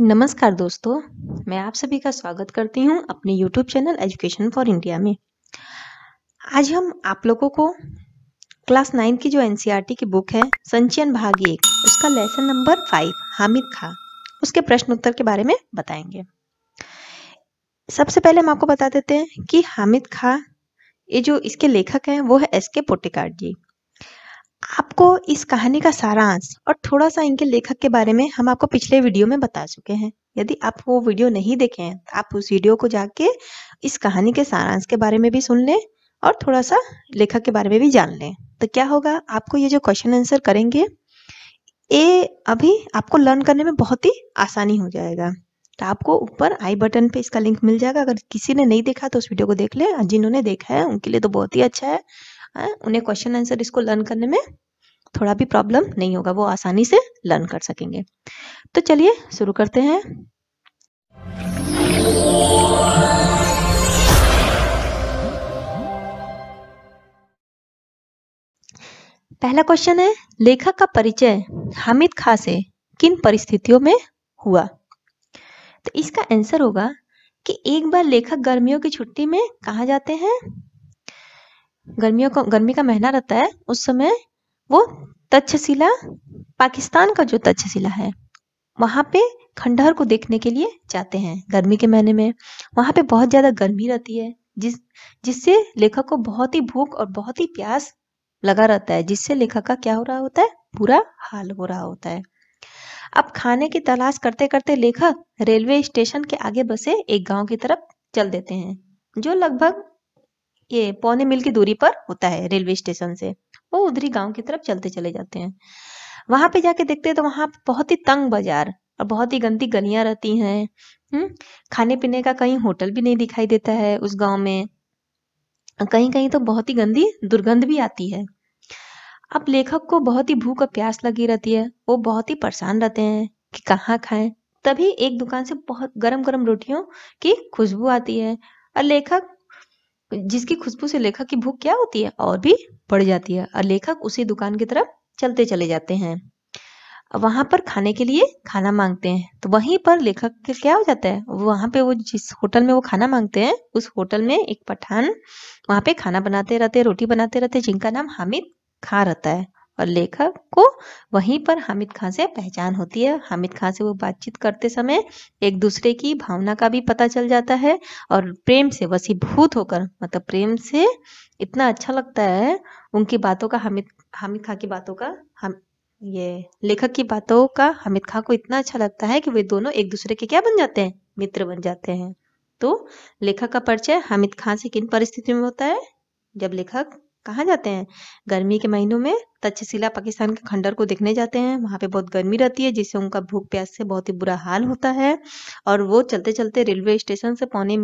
नमस्कार दोस्तों मैं आप सभी का स्वागत करती हूं अपने YouTube channel education for India में आज हम आप लोगों को क्लास नाइन की जो एन e की बुक है संचयन भाग एक उसका lesson number five Hamid Khan उसके प्रश्न उत्तर के बारे में बताएंगे सबसे पहले हम आपको बता देते हैं कि हामिद खां ये जो इसके लेखक हैं वो है एस के पोटिकार जी आपको इस कहानी का सारांश और थोड़ा सा इनके लेखक के बारे में हम आपको पिछले वीडियो में बता चुके हैं यदि आप वो वीडियो नहीं देखे हैं तो आप उस वीडियो को जाके इस कहानी के सारांश के बारे में भी सुन लें और थोड़ा सा लेखक के बारे में भी जान लें तो क्या होगा आपको ये जो क्वेश्चन आंसर करेंगे ये अभी आपको लर्न करने में बहुत ही आसानी हो जाएगा तो आपको ऊपर आई बटन पे इसका लिंक मिल जाएगा अगर किसी ने नहीं देखा तो उस वीडियो को देख ले जिन्होंने देखा है उनके लिए तो बहुत ही अच्छा है हाँ, उन्हें क्वेश्चन आंसर इसको लर्न करने में थोड़ा भी प्रॉब्लम नहीं होगा वो आसानी से लर्न कर सकेंगे तो चलिए शुरू करते हैं पहला क्वेश्चन है लेखक का परिचय हामिद खां से किन परिस्थितियों में हुआ तो इसका आंसर होगा कि एक बार लेखक गर्मियों की छुट्टी में कहा जाते हैं गर्मियों को गर्मी का महीना रहता है उस समय वो तक्षशिला पाकिस्तान का जो तक्षशिला है वहां पे खंडहर को देखने के लिए जाते हैं गर्मी के महीने में वहां पे बहुत ज़्यादा गर्मी रहती है जिस जिससे लेखक को बहुत ही भूख और बहुत ही प्यास लगा रहता है जिससे लेखक का क्या हो रहा होता है बुरा हाल हो रहा होता है अब खाने की तलाश करते करते लेखक रेलवे स्टेशन के आगे बसे एक गांव की तरफ चल देते हैं जो लगभग ये पौने मील की दूरी पर होता है रेलवे स्टेशन से वो उधरी गांव की तरफ चलते चले जाते हैं वहां पे जाके देखते हैं तो वहां बहुत ही तंग बाजार और बहुत ही गंदी गलियां रहती हैं हम्म खाने पीने का कहीं होटल भी नहीं दिखाई देता है उस गांव में कहीं कहीं तो बहुत ही गंदी दुर्गंध भी आती है अब लेखक को बहुत ही भूख और प्यास लगी रहती है वो बहुत ही परेशान रहते हैं कि कहाँ खाएं तभी एक दुकान से बहुत गरम गरम रोटियों की खुशबू आती है और लेखक जिसकी खुशबू से लेखक की भूख क्या होती है और भी बढ़ जाती है और लेखक उसी दुकान की तरफ चलते चले जाते हैं वहां पर खाने के लिए खाना मांगते हैं तो वहीं पर लेखक क्या हो जाता है वहां पे वो जिस होटल में वो खाना मांगते हैं उस होटल में एक पठान वहां पे खाना बनाते रहते रोटी बनाते रहते जिनका नाम हामिद खा रहता है और लेखक को वहीं पर हामिद खान से पहचान होती है हामिद खान से वो बातचीत करते समय एक दूसरे की भावना का भी पता चल जाता है और प्रेम से वसीभूत होकर मतलब प्रेम से इतना अच्छा लगता है उनकी बातों का हामिद हामिद खां की बातों का हम ये लेखक की बातों का हामिद खां को इतना अच्छा लगता है कि वे दोनों एक दूसरे के क्या बन जाते हैं मित्र बन जाते हैं तो लेखक का परिचय हामिद खां से किन परिस्थितियों में होता है जब लेखक कहाँ जाते हैं गर्मी के महीनों में तक्षशिला पाकिस्तान के खंडर को देखने जाते हैं वहाँ पे बहुत गर्मी रहती है जिससे उनका भूख प्यास से बहुत ही बुरा हाल हाँ। होता है और वो चलते चलते रेलवे स्टेशन से पौने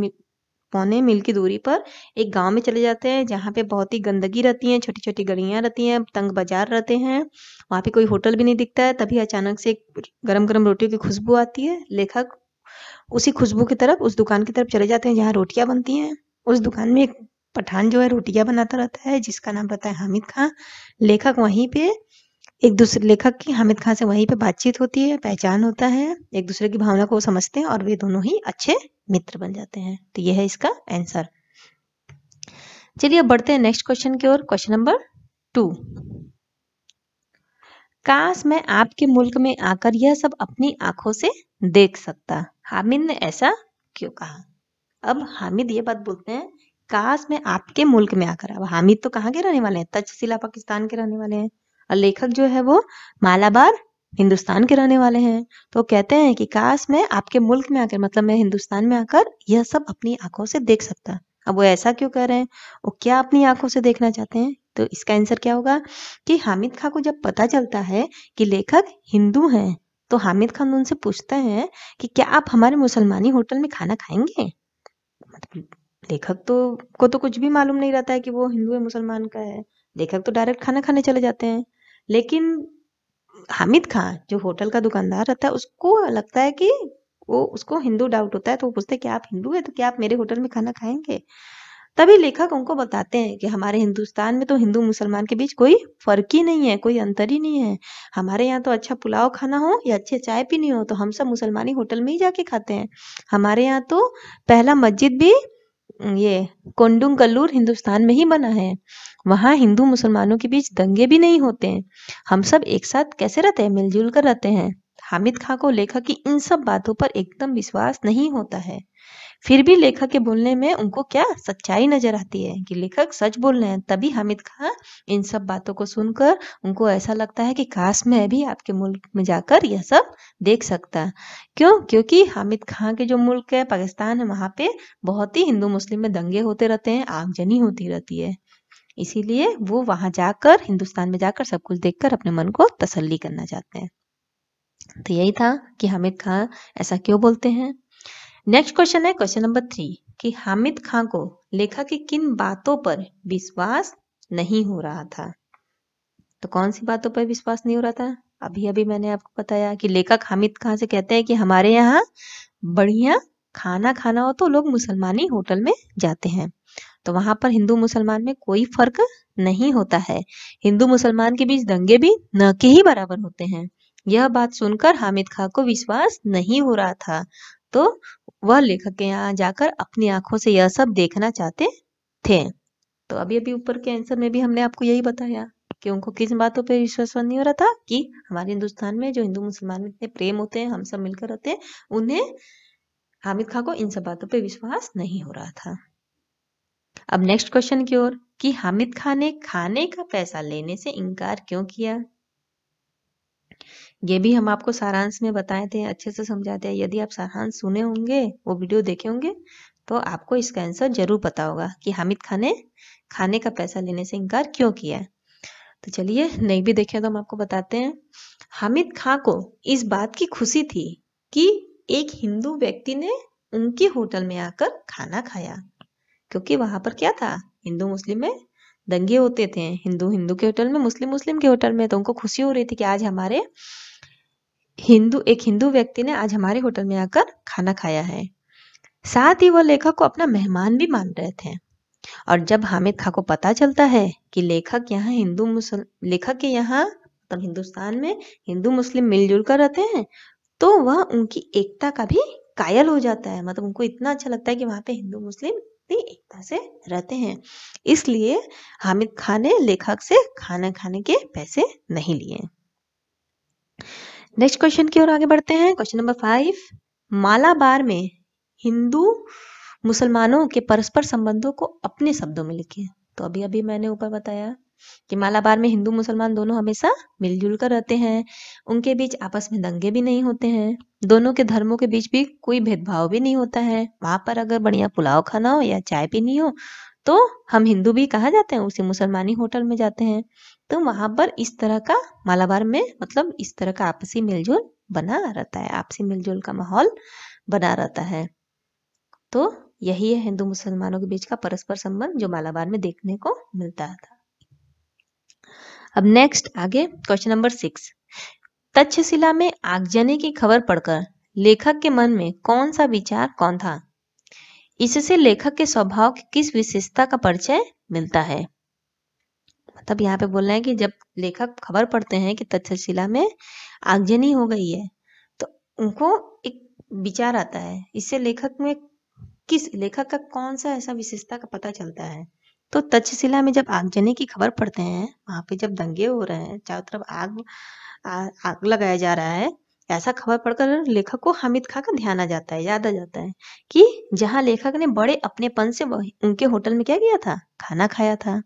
पौने मील की दूरी पर एक गांव में चले जाते हैं जहाँ पे बहुत ही गंदगी रहती है छोटी छोटी गलियाँ रहती हैं तंग बाजार रहते हैं वहाँ पे कोई होटल भी नहीं दिखता है तभी अचानक से एक गरम गरम रोटियों की खुशबू आती है लेखक उसी खुशबू की तरफ उस दुकान की तरफ चले जाते हैं जहाँ रोटियाँ बनती हैं उस दुकान में एक पठान जो है रोटियां बनाता रहता है जिसका नाम रहता है हामिद खां लेखक वहीं पे एक दूसरे लेखक की हामिद खां से वहीं पे बातचीत होती है पहचान होता है एक दूसरे की भावना को समझते हैं और वे दोनों ही अच्छे मित्र बन जाते हैं तो यह है इसका आंसर चलिए अब बढ़ते हैं नेक्स्ट क्वेश्चन की ओर क्वेश्चन नंबर टू काश मैं आपके मुल्क में आकर यह सब अपनी आंखों से देख सकता हामिद ने ऐसा क्यों कहा अब हामिद ये बात बोलते हैं काश मैं आपके मुल्क में आकर अब हामिद तो कहाँ के रहने वाले हैं तक्षशिला पाकिस्तान के रहने वाले हैं और लेखक जो है वो मालाबार हिंदुस्तान के रहने वाले हैं तो कहते हैं कि काश मैं आपके मुल्क में आकर मतलब मैं हिंदुस्तान में आकर यह सब अपनी आंखों से देख सकता अब वो ऐसा क्यों कह रहे हैं वो क्या अपनी आंखों से देखना चाहते हैं तो इसका आंसर क्या होगा कि हामिद खां को जब पता चलता है कि लेखक हिंदू हैं तो हामिद खान उनसे पूछते हैं कि क्या आप हमारे मुसलमानी होटल में खाना खाएंगे मतलब लेखक तो को तो कुछ भी मालूम नहीं रहता है कि वो हिंदू है मुसलमान का है लेखक तो डायरेक्ट खाना खाने चले जाते हैं लेकिन हामिद खान जो होटल का दुकानदार रहता है उसको लगता है कि वो उसको हिंदू डाउट होता है तो वो पूछते हैं कि आप हिंदू है तो क्या आप मेरे होटल में खाना खाएंगे तभी लेखक उनको बताते हैं कि हमारे हिंदुस्तान में तो हिंदू मुसलमान के बीच कोई फर्क ही नहीं है कोई अंतर ही नहीं है हमारे यहाँ तो अच्छा पुलाव खाना हो या अच्छे चाय पीनी हो तो हम सब मुसलमानी होटल में ही जाके खाते हैं हमारे यहाँ तो पहला मस्जिद भी ये कल्लूर हिंदुस्तान में ही बना है वहाँ हिंदू मुसलमानों के बीच दंगे भी नहीं होते हैं हम सब एक साथ कैसे रहते हैं मिलजुल कर रहते हैं हामिद खां को लेखक की इन सब बातों पर एकदम विश्वास नहीं होता है फिर भी लेखक के बोलने में उनको क्या सच्चाई नजर आती है कि लेखक सच बोल रहे हैं तभी हामिद खां इन सब बातों को सुनकर उनको ऐसा लगता है कि काश मैं भी आपके मुल्क में जाकर यह सब देख सकता क्यों क्योंकि हामिद खां के जो मुल्क है पाकिस्तान है वहां पे बहुत ही हिंदू मुस्लिम में दंगे होते रहते हैं आगजनी होती रहती है इसीलिए वो वहां जाकर हिंदुस्तान में जाकर सब कुछ देखकर अपने मन को तसल्ली करना चाहते हैं तो यही था कि हामिद खां ऐसा क्यों बोलते हैं नेक्स्ट क्वेश्चन है क्वेश्चन नंबर थ्री कि हामिद खां को लेखा की किन बातों पर विश्वास नहीं हो रहा था तो कौन सी बातों पर विश्वास नहीं हो रहा था अभी अभी मैंने आपको बताया कि लेखक हामिद खां से कहते हैं कि हमारे यहाँ बढ़िया खाना खाना हो तो लोग मुसलमानी होटल में जाते हैं तो वहां पर हिंदू मुसलमान में कोई फर्क नहीं होता है हिंदू मुसलमान के बीच दंगे भी न के ही बराबर होते हैं यह बात सुनकर हामिद खां को विश्वास नहीं हो रहा था तो वह लेखक के यहाँ जाकर अपनी आंखों से यह सब देखना चाहते थे तो अभी अभी ऊपर के आंसर में भी हमने आपको यही बताया कि उनको किस बातों पर विश्वास नहीं हो रहा था कि हमारे हिंदुस्तान में जो हिंदू मुसलमान इतने प्रेम होते हैं हम सब मिलकर रहते हैं उन्हें हामिद खां को इन सब बातों पर विश्वास नहीं हो रहा था अब नेक्स्ट क्वेश्चन की ओर कि हामिद खान ने खाने का पैसा लेने से इनकार क्यों किया ये भी हम आपको सारांश में बताए थे अच्छे से समझाते हैं यदि आप सारांश सुने होंगे वो वीडियो देखे होंगे तो आपको इसका आंसर जरूर पता होगा कि हामिद खान ने खाने का पैसा लेने से इनकार क्यों किया है तो चलिए नहीं भी देखे तो हम आपको बताते हैं हामिद खां को इस बात की खुशी थी कि एक हिंदू व्यक्ति ने उनके होटल में आकर खाना खाया क्योंकि वहां पर क्या था हिंदू मुस्लिम में दंगे होते थे हिंदू हिंदू के होटल में मुस्लिम मुस्लिम के होटल में तो उनको खुशी हो रही थी कि आज हमारे हिंदू एक हिंदू व्यक्ति ने आज हमारे होटल में आकर खाना खाया है साथ ही वह लेखक को अपना मेहमान भी मान रहे थे और जब हामिद खा को पता चलता है कि लेखक यहाँ हिंदू मुस्लिम लेखक के यहाँ मतलब हिंदुस्तान में हिंदू मुस्लिम मिलजुल कर रहते हैं तो वह उनकी एकता का भी कायल हो जाता है मतलब उनको इतना अच्छा लगता है कि वहां पे हिंदू मुस्लिम भी एकता से रहते हैं इसलिए हामिद खान ने लेखक से खाना खाने के पैसे नहीं लिए नेक्स्ट क्वेश्चन की ओर आगे बढ़ते हैं क्वेश्चन नंबर फाइव मालाबार में हिंदू मुसलमानों के परस्पर संबंधों को अपने शब्दों में लिखिए तो अभी अभी मैंने ऊपर बताया कि मालाबार में हिंदू मुसलमान दोनों हमेशा मिलजुल कर रहते हैं उनके बीच आपस में दंगे भी नहीं होते हैं दोनों के धर्मों के बीच भी कोई भेदभाव भी नहीं होता है वहां पर अगर बढ़िया पुलाव खाना हो या चाय पीनी हो तो हम हिंदू भी कहा जाते हैं उसी मुसलमानी होटल में जाते हैं तो वहां पर इस तरह का मालाबार में मतलब इस तरह का आपसी मिलजुल बना रहता है आपसी मिलजुल का माहौल बना रहता है तो यही है हिंदू मुसलमानों के बीच का परस्पर संबंध जो मालाबार में देखने को मिलता था अब नेक्स्ट आगे क्वेश्चन नंबर सिक्स तक्षशिला में आगजनी की खबर पढ़कर लेखक के मन में कौन सा विचार कौन था इससे लेखक के स्वभाव की किस विशेषता का परिचय मिलता है मतलब यहाँ पे बोल रहे हैं कि जब लेखक खबर पढ़ते हैं कि तक्षशिला में आगजनी हो गई है तो उनको एक विचार आता है इससे लेखक में किस लेखक का कौन सा ऐसा विशेषता का पता चलता है तो तक्षशिला में जब आगजनी की खबर पढ़ते हैं वहां पे जब दंगे हो रहे हैं चारों तरफ आग आ, आग लगाया जा रहा है ऐसा खबर पढ़कर लेखक को हामिद खा का ध्यान आ जाता है याद आ जाता है कि जहां लेखक ने बड़े अपनेपन से उनके होटल में क्या किया था खाना खाया था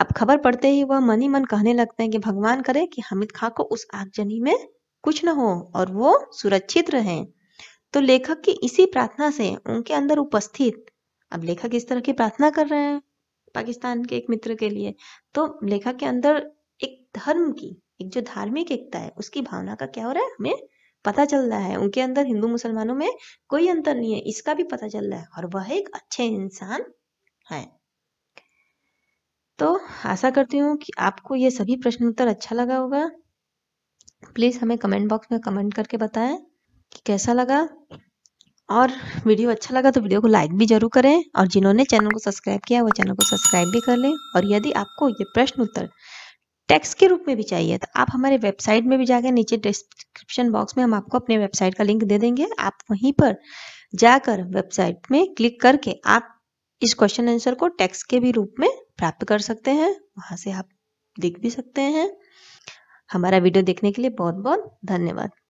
अब खबर पढ़ते ही वह मन ही मन कहने लगते हैं कि भगवान करे कि हामिद खा को उस आगजनी में कुछ न हो और वो सुरक्षित रहे तो लेखक की इसी प्रार्थना से उनके अंदर उपस्थित अब लेखक इस तरह की प्रार्थना कर रहे हैं पाकिस्तान के एक मित्र के लिए तो लेखक के अंदर एक धर्म की एक जो धार्मिक एकता है उसकी भावना का क्या हो रहा है हमें पता चल रहा है उनके अंदर हिंदू मुसलमानों में कोई अंतर नहीं है इसका भी पता चल रहा है और वह एक अच्छे इंसान है तो आशा करती हूँ कि आपको ये सभी प्रश्न उत्तर अच्छा लगा होगा प्लीज़ हमें कमेंट बॉक्स में कमेंट करके बताएं कि कैसा लगा और वीडियो अच्छा लगा तो वीडियो को लाइक भी जरूर करें और जिन्होंने चैनल को सब्सक्राइब किया वो चैनल को सब्सक्राइब भी कर लें और यदि आपको ये प्रश्न उत्तर टेक्स्ट के रूप में भी चाहिए तो आप हमारे वेबसाइट में भी जाकर नीचे डिस्क्रिप्शन बॉक्स में हम आपको अपने वेबसाइट का लिंक दे देंगे आप वहीं पर जाकर वेबसाइट में क्लिक करके आप इस क्वेश्चन आंसर को टेक्स्ट के भी रूप में प्राप्त कर सकते हैं वहां से आप देख भी सकते हैं हमारा वीडियो देखने के लिए बहुत बहुत धन्यवाद